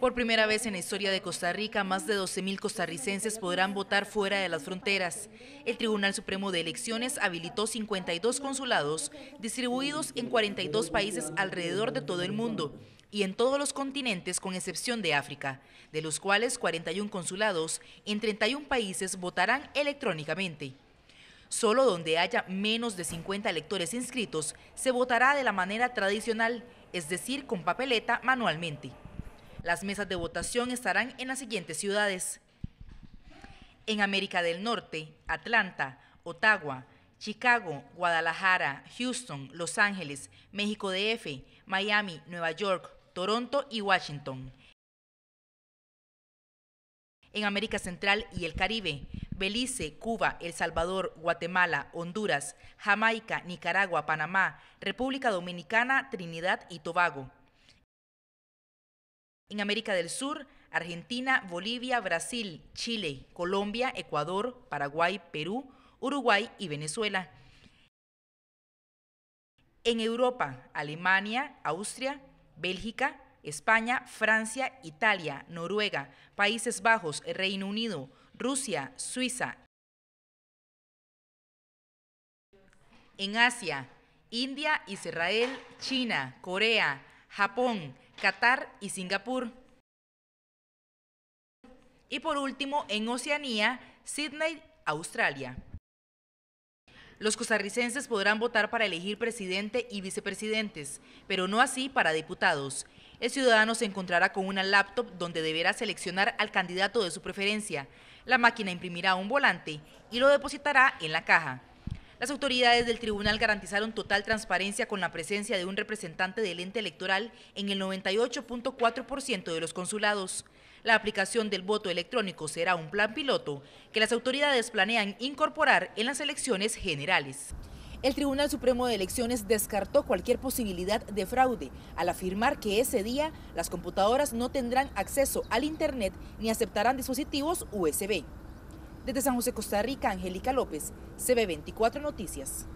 Por primera vez en la historia de Costa Rica, más de 12.000 costarricenses podrán votar fuera de las fronteras. El Tribunal Supremo de Elecciones habilitó 52 consulados distribuidos en 42 países alrededor de todo el mundo y en todos los continentes con excepción de África, de los cuales 41 consulados en 31 países votarán electrónicamente. Solo donde haya menos de 50 electores inscritos se votará de la manera tradicional, es decir, con papeleta manualmente. Las mesas de votación estarán en las siguientes ciudades. En América del Norte, Atlanta, Ottawa, Chicago, Guadalajara, Houston, Los Ángeles, México DF, Miami, Nueva York, Toronto y Washington. En América Central y el Caribe, Belice, Cuba, El Salvador, Guatemala, Honduras, Jamaica, Nicaragua, Panamá, República Dominicana, Trinidad y Tobago. En América del Sur, Argentina, Bolivia, Brasil, Chile, Colombia, Ecuador, Paraguay, Perú, Uruguay y Venezuela. En Europa, Alemania, Austria, Bélgica, España, Francia, Italia, Noruega, Países Bajos, Reino Unido, Rusia, Suiza. En Asia, India, Israel, China, Corea, Japón, Qatar y Singapur. Y por último, en Oceanía, Sydney, Australia. Los costarricenses podrán votar para elegir presidente y vicepresidentes, pero no así para diputados. El ciudadano se encontrará con una laptop donde deberá seleccionar al candidato de su preferencia. La máquina imprimirá un volante y lo depositará en la caja. Las autoridades del tribunal garantizaron total transparencia con la presencia de un representante del ente electoral en el 98.4% de los consulados. La aplicación del voto electrónico será un plan piloto que las autoridades planean incorporar en las elecciones generales. El Tribunal Supremo de Elecciones descartó cualquier posibilidad de fraude al afirmar que ese día las computadoras no tendrán acceso al Internet ni aceptarán dispositivos USB. Desde San José, Costa Rica, Angélica López, CB24 Noticias.